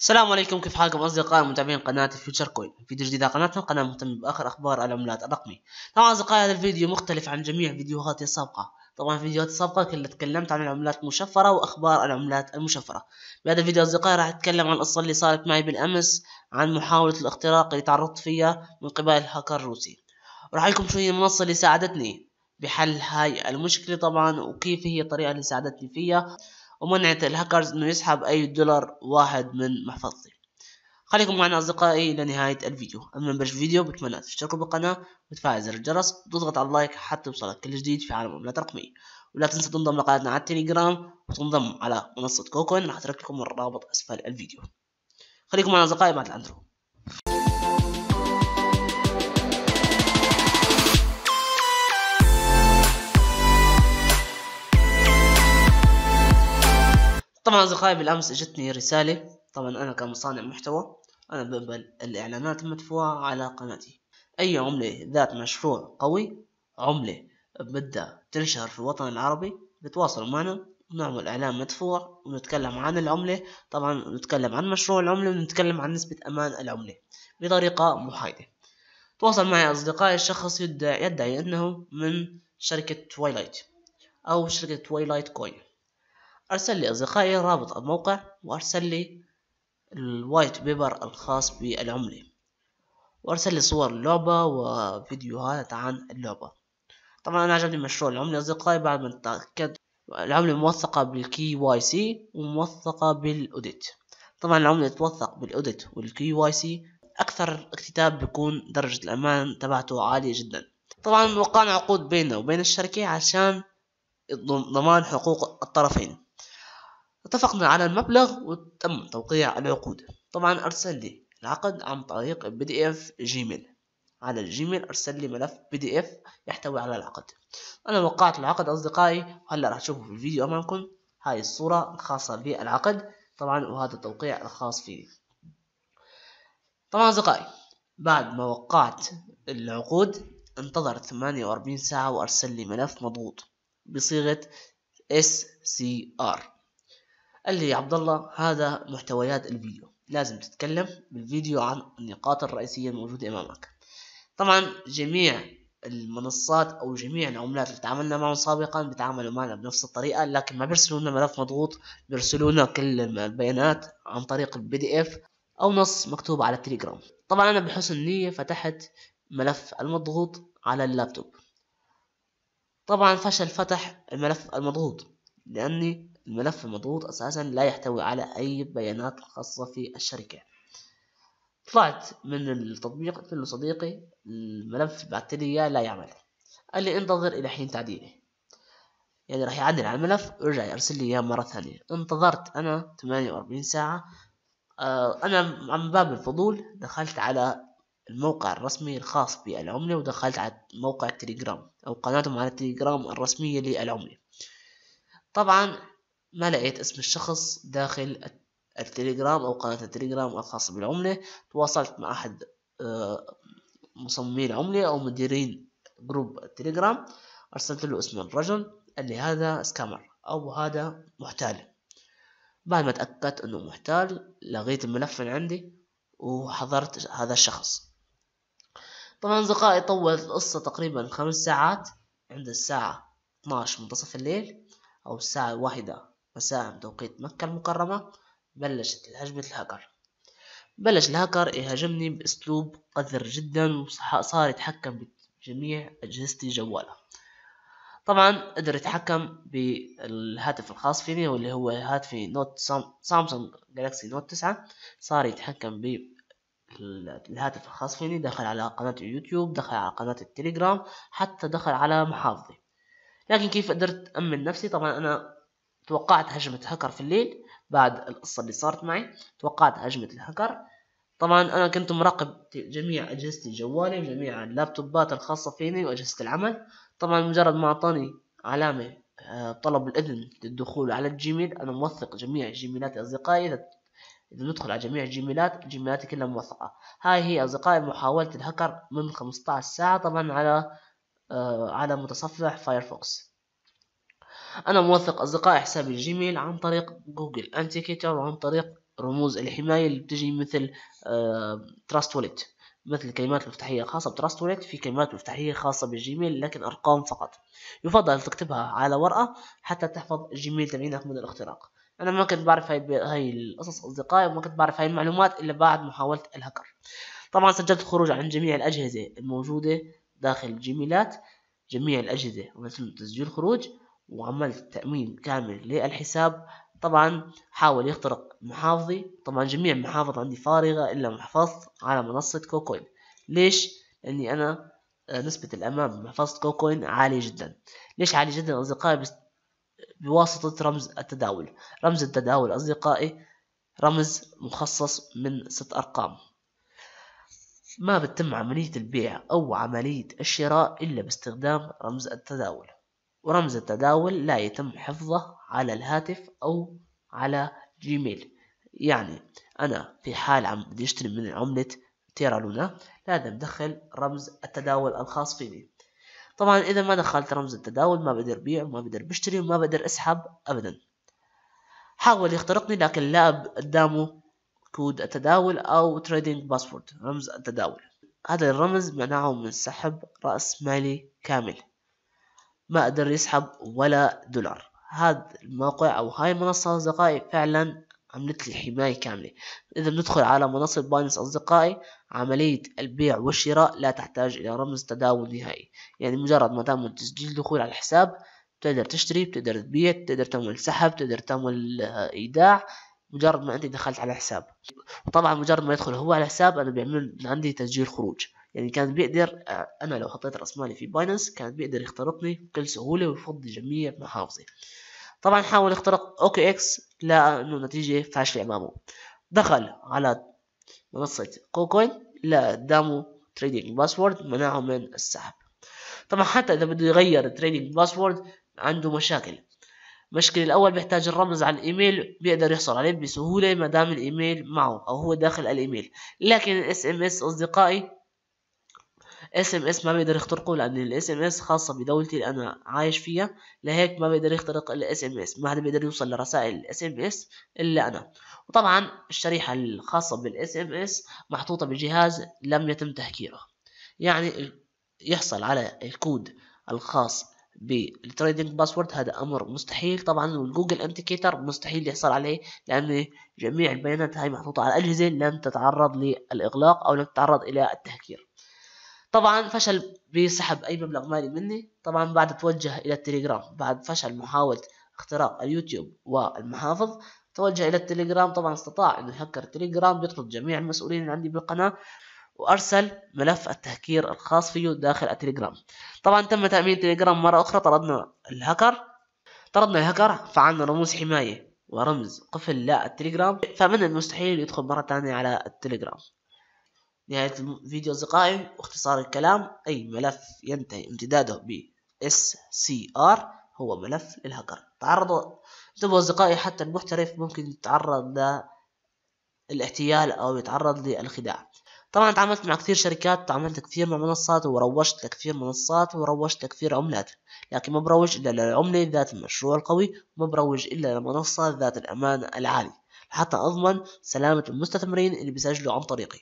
السلام عليكم كيف حالكم اصدقائي متابعين قناه فيوتشر كوين فيديو جديد على قناتنا قناه مهتمه باخر اخبار العملات الرقمي طبعا نعم اصدقائي هذا الفيديو مختلف عن جميع فيديوهاتي السابقه طبعا في فيديوهاتي السابقه كنت تكلمت عن العملات المشفره واخبار العملات المشفره بهذا الفيديو اصدقائي راح اتكلم عن القصه اللي صارت معي بالامس عن محاوله الاختراق اللي تعرضت فيها من قبل الهاكر الروسي راح لكم شو هي المنصه اللي ساعدتني بحل هاي المشكله طبعا وكيف هي الطريقه اللي ساعدتني فيها ومنعت الهاكرز انه يسحب اي دولار واحد من محفظتي خليكم معنا اصدقائي لنهاية الفيديو اما باش الفيديو بتمنى تشتركوا بالقناة وتفعل زر الجرس وتضغط على اللايك حتى يوصلك كل جديد في عالم العملات الرقمية ولا تنسى تنضم لقناتنا على التليجرام وتنضم على منصة كوكوين راح اترك لكم الرابط اسفل الفيديو خليكم معنا اصدقائي بعد الاندرو طبعا أصدقائي بالأمس اجتني رسالة طبعا أنا كمصانع محتوى أنا بقبل الإعلانات المدفوعة على قناتي أي عملة ذات مشروع قوي عملة بدها تنشهر في الوطن العربي بتواصلوا معنا ونعمل إعلان مدفوع ونتكلم عن العملة طبعا نتكلم عن مشروع العملة ونتكلم عن نسبة أمان العملة بطريقة محايدة تواصل معي أصدقائي الشخص يدعي, يدعي أنه من شركة تويلايت أو شركة تويلايت كوين أرسل لي أصدقائي رابط الموقع وأرسل لي الوايت بيبر الخاص بالعملة وأرسل لي صور اللعبة وفيديوهات عن اللعبة طبعا أنا عجبني مشروع العملة أصدقائي بعد ما تأكدت العملة موثقة بالكي واي سي وموثقة بالأوديت طبعا العملة توثق بالأوديت والكي واي سي أكثر اكتتاب بيكون درجة الأمان تبعته عالية جدا طبعا وقعنا عقود بيننا وبين الشركة عشان ضمان حقوق الطرفين اتفقنا على المبلغ وتم توقيع العقود طبعا أرسل لي العقد عن طريق بي دي اف جيميل على الجيميل أرسل لي ملف بي دي اف يحتوي على العقد أنا وقعت العقد أصدقائي هلا راح تشوفوا في الفيديو أمامكم هاي الصورة الخاصة بالعقد طبعا وهذا التوقيع الخاص فيه طبعا أصدقائي بعد ما وقعت العقود انتظر 48 ساعة وأرسل لي ملف مضغوط بصيغة SCR قال لي عبد الله هذا محتويات الفيديو لازم تتكلم بالفيديو عن النقاط الرئيسية الموجودة أمامك طبعا جميع المنصات أو جميع العملات اللي تعاملنا معهم سابقا بيتعاملوا معنا بنفس الطريقة لكن ما بيرسلوا لنا ملف مضغوط بيرسلوا لنا كل البيانات عن طريق البي دي اف أو نص مكتوب على التليجرام طبعا أنا بحسن نية فتحت ملف المضغوط على اللابتوب طبعا فشل فتح الملف المضغوط لأني الملف المضغوط أساسا لا يحتوي على أي بيانات خاصة في الشركة طلعت من التطبيق قلت له صديقي الملف بعت لي إياه لا يعمل قال لي انتظر إلى حين تعديله يعني راح يعدل على الملف ويرجع يرسل لي إياه مرة ثانية انتظرت أنا 48 ساعة آه، أنا عن باب الفضول دخلت على الموقع الرسمي الخاص بالعملة ودخلت على موقع التليجرام أو قناتهم على التليجرام الرسمية للعملة طبعا ما لقيت اسم الشخص داخل التليجرام أو قناة التليجرام الخاصة بالعملة تواصلت مع أحد آه، مصممي العملة أو مديرين جروب التليجرام أرسلت له اسم الرجل قال لي هذا سكامر أو هذا محتال بعد ما تأكدت أنه محتال لغيت الملف اللي عندي وحضرت هذا الشخص طبعا أصدقائي طولت القصة تقريبا خمس ساعات عند الساعة 12 منتصف الليل أو الساعة واحدة مساء بتوقيت مكة المكرمة بلشت هجمة الهاكر بلش الهاكر يهاجمني بأسلوب قذر جدا وصار يتحكم بجميع أجهزتي جواله طبعا قدر يتحكم بالهاتف الخاص فيني واللي هو هاتفي نوت سامسونج جالكسي نوت تسعة صار يتحكم بالهاتف الخاص فيني دخل على قناة اليوتيوب دخل على قناة التليجرام حتى دخل على محافظي لكن كيف قدرت أمن نفسي طبعا أنا توقعت هجمة هكر في الليل بعد القصة اللي صارت معي توقعت هجمة الهكر طبعا أنا كنت مراقب جميع أجهزتي جوالي وجميع اللابتوبات الخاصة فيني وأجهزة العمل طبعا مجرد ما أعطاني علامة آه، طلب الإذن للدخول على الجيميل أنا موثق جميع جيميلات أصدقائي إذا ندخل على جميع الجيميلات جيميلاتي كلها موثقة هاي هي أصدقائي محاولة الهكر من 15 ساعة طبعا على آه، على متصفح فايرفوكس أنا موثق أصدقائي حساب الجيميل عن طريق جوجل أنتيكيتر وعن طريق رموز الحماية اللي بتجي مثل تراست آه، ووليت مثل الكلمات المفتاحية الخاصة بتراست ووليت في كلمات مفتاحية خاصة بالجيميل لكن أرقام فقط يفضل تكتبها على ورقة حتى تحفظ الجيميل تبعينك من الاختراق أنا ما كنت بعرف هاي, هاي القصص أصدقائي وما كنت بعرف هاي المعلومات إلا بعد محاولة الهكر طبعا سجلت خروج عن جميع الأجهزة الموجودة داخل الجيميلات جميع الأجهزة ومثل تسجيل خروج وعملت تأمين كامل للحساب طبعا حاول يخترق محافظي طبعا جميع المحافظ عندي فارغة إلا محفظة على منصة كوكوين ليش؟ لأني أنا آه، نسبة الأمان بمحفظة كوكوين عالية جدا ليش عالية جدا أصدقائي بواسطة رمز التداول رمز التداول أصدقائي رمز مخصص من ست أرقام ما بتتم عملية البيع أو عملية الشراء إلا باستخدام رمز التداول ورمز التداول لا يتم حفظه على الهاتف أو على جيميل يعني أنا في حال عم بدي أشتري من عملة تيرا لونا لازم أدخل رمز التداول الخاص فيني طبعا إذا ما دخلت رمز التداول ما بقدر بيع وما بقدر بشتري وما بقدر أسحب أبدا حاول يخترقني لكن لا قدامه كود التداول أو تريدينج باسورد رمز التداول هذا الرمز منعه من سحب رأس مالي كامل ما قدر يسحب ولا دولار هذا الموقع أو هاي المنصة أصدقائي فعلا عملت لي حماية كاملة إذا بندخل على منصة باينس أصدقائي عملية البيع والشراء لا تحتاج إلى رمز تداول نهائي يعني مجرد ما تعمل تسجيل دخول على الحساب بتقدر تشتري بتقدر تبيع بتقدر تعمل سحب بتقدر تعمل آه، إيداع مجرد ما أنت دخلت على الحساب وطبعا مجرد ما يدخل هو على الحساب أنا بيعمل عندي تسجيل خروج يعني كان بيقدر آه، انا لو حطيت راس مالي في باينانس كان بيقدر يخترقني بكل سهوله ويفضي جميع محافظي طبعا حاول يخترق اوكي اكس لقى انه النتيجه فاشله امامه دخل على منصه كوكوين لا قدامه تريدنج باسورد منعه من السحب طبعا حتى اذا بده يغير تريدينج باسورد عنده مشاكل المشكلة الأول بيحتاج الرمز على الإيميل بيقدر يحصل عليه بسهولة ما دام الإيميل معه أو هو داخل الإيميل لكن الاس ام اس أصدقائي اس ام اس ما بيقدر يخترقه لان الاس ام اس خاصه بدولتي اللي انا عايش فيها لهيك ما بيقدر يخترق الاس ام اس ما حدا بيقدر يوصل لرسائل الاس ام اس الا انا وطبعا الشريحه الخاصه بالاس ام اس محطوطه بجهاز لم يتم تهكيره يعني يحصل على الكود الخاص بالتريدنج باسورد هذا امر مستحيل طبعا والجوجل انتيكيتر مستحيل يحصل عليه لان جميع البيانات هاي محطوطه على الاجهزه لن تتعرض للاغلاق او لن تتعرض الى التهكير طبعا فشل بسحب أي مبلغ مالي مني طبعا بعد توجه إلى التليجرام بعد فشل محاولة اختراق اليوتيوب والمحافظ توجه إلى التليجرام طبعا استطاع أنه يهكر التليجرام بيطرد جميع المسؤولين اللي عندي بالقناة وأرسل ملف التهكير الخاص فيه داخل التليجرام طبعا تم تأمين التليجرام مرة أخرى طردنا الهكر طردنا الهكر فعلنا رموز حماية ورمز قفل لا التليجرام فمن المستحيل يدخل مرة تانية على التليجرام نهاية الفيديو أصدقائي واختصار الكلام أي ملف ينتهي امتداده ب SCR هو ملف للهكر تعرض انتبهوا أصدقائي حتى المحترف ممكن يتعرض للاحتيال أو يتعرض للخداع طبعا تعاملت مع كثير شركات تعاملت كثير مع منصات وروجت لكثير منصات وروجت لكثير عملات لكن ما بروج إلا للعملة ذات المشروع القوي ما بروج إلا للمنصة ذات الأمان العالي حتى أضمن سلامة المستثمرين اللي بيسجلوا عن طريقي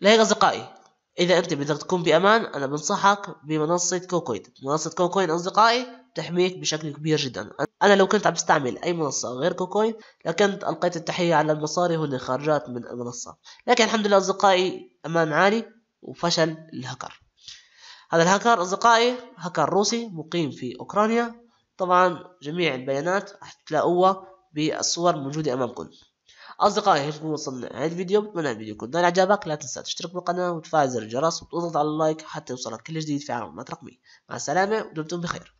لا يا أصدقائي إذا أنت بدك تكون بأمان أنا بنصحك بمنصة كوكوين منصة كوكوين أصدقائي تحميك بشكل كبير جدا أنا لو كنت عم بستعمل أي منصة غير كوكوين لكنت ألقيت التحية على المصاري هون خارجات من المنصة لكن الحمد لله أصدقائي أمان عالي وفشل الهكر هذا الهاكر أصدقائي هاكر روسي مقيم في أوكرانيا طبعا جميع البيانات راح تلاقوها بالصور الموجودة أمامكم اصدقائي يكون وصلنا لنهايه الفيديو بتمنى الفيديو يكون اعجابك لا تنسى تشترك بالقناه وتفعل زر الجرس وتضغط على اللايك حتى يوصلك كل جديد في عالم المعلومات مع السلامه ودمتم بخير